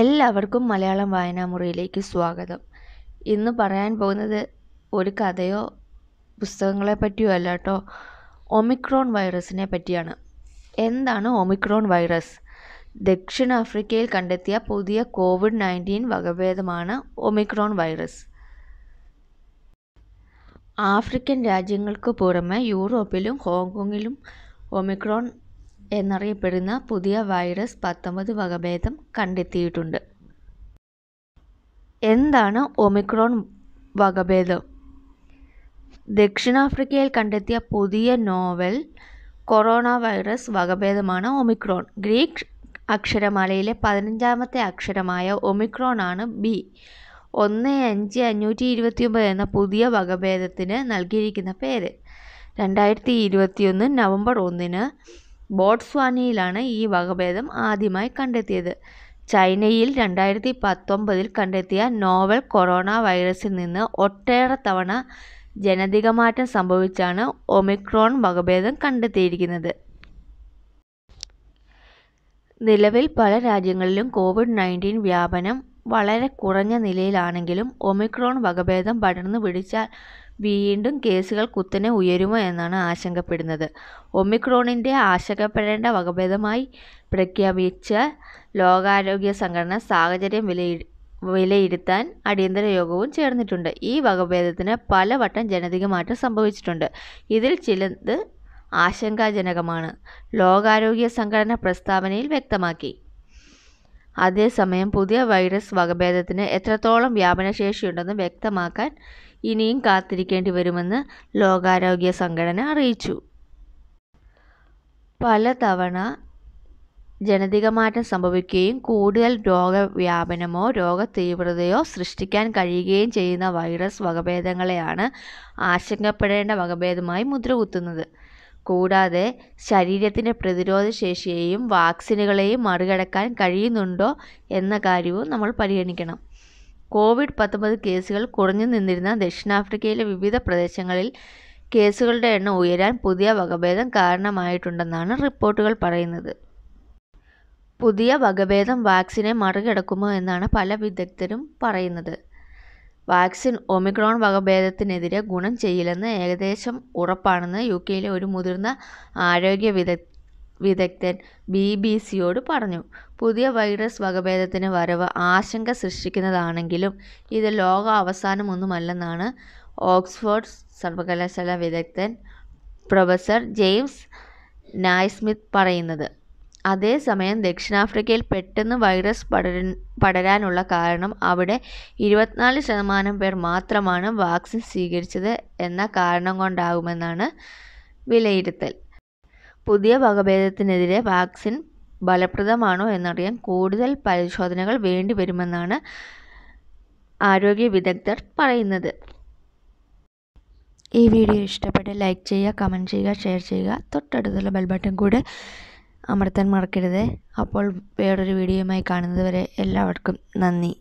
എല്ലാവർക്കും മലയാളം മുറിയിലേക്ക് സ്വാഗതം ഇന്ന് പറയാൻ പോകുന്നത് ഒരു കഥയോ പുസ്തകങ്ങളെ പറ്റിയോ അല്ല കേട്ടോ ഒമിക്രോൺ വൈറസിനെ പറ്റിയാണ് എന്താണ് ഒമിക്രോൺ വൈറസ് ദക്ഷിണാഫ്രിക്കയിൽ കണ്ടെത്തിയ പുതിയ കോവിഡ് നയൻറ്റീൻ വകഭേദമാണ് ഒമിക്രോൺ വൈറസ് ആഫ്രിക്കൻ രാജ്യങ്ങൾക്ക് പുറമെ യൂറോപ്പിലും ഹോങ്കോങ്ങിലും ഒമിക്രോൺ എന്നറിയപ്പെടുന്ന പുതിയ വൈറസ് പത്തൊമ്പത് വകഭേദം കണ്ടെത്തിയിട്ടുണ്ട് എന്താണ് ഒമിക്രോൺ വകഭേദം ദക്ഷിണാഫ്രിക്കയിൽ കണ്ടെത്തിയ പുതിയ നോവൽ കൊറോണ വൈറസ് വകഭേദമാണ് ഒമിക്രോൺ ഗ്രീക്ക് അക്ഷരമാലയിലെ പതിനഞ്ചാമത്തെ അക്ഷരമായ ഒമിക്രോൺ ആണ് ബി ഒന്ന് അഞ്ച് അഞ്ഞൂറ്റി ഒമ്പത് എന്ന പുതിയ വകഭേദത്തിന് നൽകിയിരിക്കുന്ന പേര് രണ്ടായിരത്തി ഇരുപത്തിയൊന്ന് നവംബർ ഒന്നിന് ബോട്ട്സ്വാനയിലാണ് ഈ വകഭേദം ആദ്യമായി കണ്ടെത്തിയത് ചൈനയിൽ രണ്ടായിരത്തി പത്തൊമ്പതിൽ കണ്ടെത്തിയ നോവൽ കൊറോണ വൈറസിൽ നിന്ന് ഒട്ടേറെ തവണ മാറ്റം സംഭവിച്ചാണ് ഒമിക്രോൺ വകഭേദം കണ്ടെത്തിയിരിക്കുന്നത് നിലവിൽ പല രാജ്യങ്ങളിലും കോവിഡ് നയൻറ്റീൻ വ്യാപനം വളരെ കുറഞ്ഞ നിലയിലാണെങ്കിലും ഒമിക്രോൺ വകഭേദം പടർന്നു പിടിച്ചാൽ വീണ്ടും കേസുകൾ കുത്തനെ ഉയരുമോ എന്നാണ് ആശങ്കപ്പെടുന്നത് ഒമിക്രോണിൻ്റെ ആശങ്കപ്പെടേണ്ട വകഭേദമായി പ്രഖ്യാപിച്ച ലോകാരോഗ്യ സംഘടന സാഹചര്യം വിലയി വിലയിരുത്താൻ അടിയന്തര യോഗവും ചേർന്നിട്ടുണ്ട് ഈ വകഭേദത്തിന് പലവട്ടം ജനതിക മാറ്റം സംഭവിച്ചിട്ടുണ്ട് ഇതിൽ ചിലത് ആശങ്കാജനകമാണ് ലോകാരോഗ്യ സംഘടന പ്രസ്താവനയിൽ വ്യക്തമാക്കി അതേസമയം പുതിയ വൈറസ് വകഭേദത്തിന് എത്രത്തോളം വ്യാപനശേഷിയുണ്ടെന്ന് വ്യക്തമാക്കാൻ ഇനിയും കാത്തിരിക്കേണ്ടി വരുമെന്ന് ലോകാരോഗ്യ സംഘടന അറിയിച്ചു പലതവണ മാറ്റം സംഭവിക്കുകയും കൂടുതൽ രോഗവ്യാപനമോ രോഗതീവ്രതയോ സൃഷ്ടിക്കാൻ കഴിയുകയും ചെയ്യുന്ന വൈറസ് വകഭേദങ്ങളെയാണ് ആശങ്കപ്പെടേണ്ട വകഭേദമായി മുദ്രകുത്തുന്നത് കൂടാതെ ശരീരത്തിൻ്റെ പ്രതിരോധ ശേഷിയെയും വാക്സിനുകളെയും മറികടക്കാൻ കഴിയുന്നുണ്ടോ എന്ന കാര്യവും നമ്മൾ പരിഗണിക്കണം കോവിഡ് പത്തൊമ്പത് കേസുകൾ കുറഞ്ഞു നിന്നിരുന്ന ദക്ഷിണാഫ്രിക്കയിലെ വിവിധ പ്രദേശങ്ങളിൽ കേസുകളുടെ എണ്ണം ഉയരാൻ പുതിയ വകഭേദം കാരണമായിട്ടുണ്ടെന്നാണ് റിപ്പോർട്ടുകൾ പറയുന്നത് പുതിയ വകഭേദം വാക്സിനെ മറികടക്കുമോ എന്നാണ് പല വിദഗ്ധരും പറയുന്നത് വാക്സിൻ ഒമിക്രോൺ വകഭേദത്തിനെതിരെ ഗുണം ചെയ്യില്ലെന്ന് ഏകദേശം ഉറപ്പാണെന്ന് യു കെയിലെ ഒരു മുതിർന്ന ആരോഗ്യ വിദഗ് വിദഗ്ധൻ ബി ബി സിയോട് പറഞ്ഞു പുതിയ വൈറസ് വകഭേദത്തിന് വരവ് ആശങ്ക സൃഷ്ടിക്കുന്നതാണെങ്കിലും ഇത് ലോക അവസാനമൊന്നുമല്ലെന്നാണ് ഓക്സ്ഫോർഡ് സർവകലാശാല വിദഗ്ധൻ പ്രൊഫസർ ജെയിംസ് നായ്സ്മിത്ത് പറയുന്നത് അതേസമയം ദക്ഷിണാഫ്രിക്കയിൽ പെട്ടെന്ന് വൈറസ് പടര പടരാനുള്ള കാരണം അവിടെ ഇരുപത്തിനാല് ശതമാനം പേർ മാത്രമാണ് വാക്സിൻ സ്വീകരിച്ചത് എന്ന കാരണം കൊണ്ടാകുമെന്നാണ് വിലയിരുത്തൽ പുതിയ വകഭേദത്തിനെതിരെ വാക്സിൻ ഫലപ്രദമാണോ എന്നറിയാൻ കൂടുതൽ പരിശോധനകൾ വേണ്ടിവരുമെന്നാണ് ആരോഗ്യ വിദഗ്ധർ പറയുന്നത് ഈ വീഡിയോ ഇഷ്ടപ്പെട്ട് ലൈക്ക് ചെയ്യുക കമൻറ്റ് ചെയ്യുക ഷെയർ ചെയ്യുക തൊട്ടടുത്തുള്ള ബെൽ ബട്ടൺ കൂടെ അമർത്താൻ മറക്കരുത് അപ്പോൾ വേറൊരു വീഡിയോയുമായി കാണുന്നത് വരെ എല്ലാവർക്കും നന്ദി